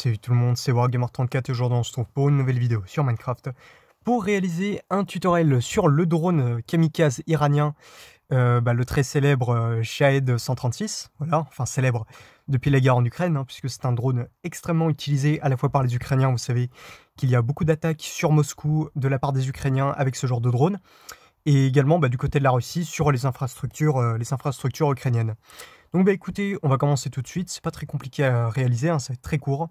salut tout le monde, c'est Wargamer34 et aujourd'hui on se trouve pour une nouvelle vidéo sur Minecraft pour réaliser un tutoriel sur le drone euh, kamikaze iranien, euh, bah, le très célèbre euh, Shahed 136, voilà, enfin célèbre depuis la guerre en Ukraine, hein, puisque c'est un drone extrêmement utilisé à la fois par les Ukrainiens, vous savez qu'il y a beaucoup d'attaques sur Moscou de la part des Ukrainiens avec ce genre de drone, et également bah, du côté de la Russie sur les infrastructures, les infrastructures ukrainiennes. Donc bah écoutez, on va commencer tout de suite, c'est pas très compliqué à réaliser, hein, c'est très court.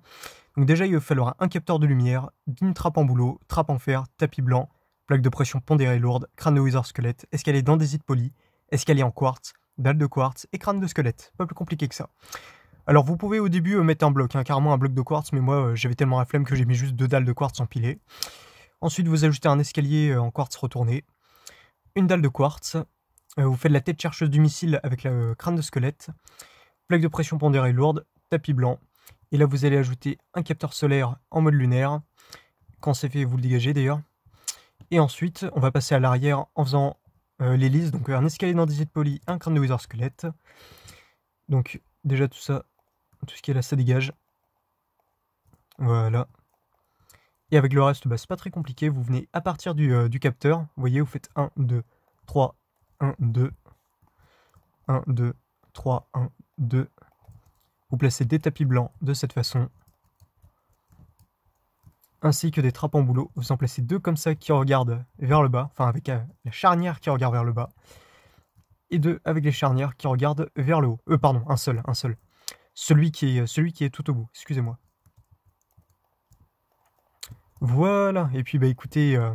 Donc déjà il va falloir un capteur de lumière, une trappe en boulot, trappe en fer, tapis blanc, plaque de pression pondérée lourde, crâne de wither squelette, escalier d'andésite poli, escalier en quartz, dalle de quartz et crâne de squelette. Pas plus compliqué que ça. Alors vous pouvez au début euh, mettre un bloc, hein, carrément un bloc de quartz, mais moi euh, j'avais tellement la flemme que j'ai mis juste deux dalles de quartz empilées. Ensuite vous ajoutez un escalier euh, en quartz retourné, une dalle de quartz, euh, vous faites la tête chercheuse du missile avec la euh, crâne de squelette, plaque de pression pondérée lourde, tapis blanc. Et là, vous allez ajouter un capteur solaire en mode lunaire. Quand c'est fait, vous le dégagez d'ailleurs. Et ensuite, on va passer à l'arrière en faisant euh, l'hélice, donc un escalier d'andésite de poly, un crâne de wizard squelette. Donc déjà tout ça, tout ce qui est là, ça dégage. Voilà. Et avec le reste, bah, c'est pas très compliqué, vous venez à partir du, du capteur, vous voyez, vous faites 1, 2, 3, 1, 2, 1, 2, 3, 1, 2. Vous placez des tapis blancs de cette façon, ainsi que des trappes en boulot. Vous en placez deux comme ça qui regardent vers le bas, enfin avec euh, la charnière qui regarde vers le bas, et deux avec les charnières qui regardent vers le haut. Euh, pardon, un seul, un seul. Celui qui est, euh, celui qui est tout au bout, excusez-moi. Voilà, et puis bah écoutez, euh,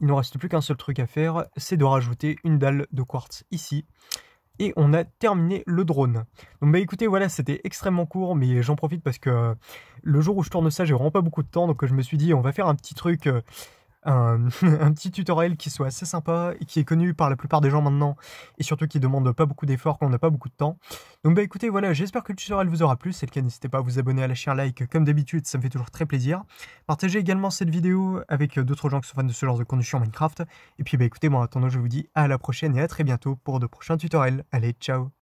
il ne reste plus qu'un seul truc à faire, c'est de rajouter une dalle de quartz ici. Et on a terminé le drone. Donc bah écoutez, voilà, c'était extrêmement court, mais j'en profite parce que euh, le jour où je tourne ça, j'ai vraiment pas beaucoup de temps, donc euh, je me suis dit, on va faire un petit truc euh, un, petit tutoriel qui soit assez sympa, et qui est connu par la plupart des gens maintenant, et surtout qui demande pas beaucoup d'efforts quand on n'a pas beaucoup de temps. Donc bah écoutez, voilà, j'espère que le tutoriel vous aura plu. C'est le cas, n'hésitez pas à vous abonner, à la un like, comme d'habitude, ça me fait toujours très plaisir. Partagez également cette vidéo avec euh, d'autres gens qui sont fans de ce genre de contenu sur Minecraft. Et puis bah écoutez, moi bon, en attendant, je vous dis à la prochaine et à très bientôt pour de prochains tutoriels. Allez, ciao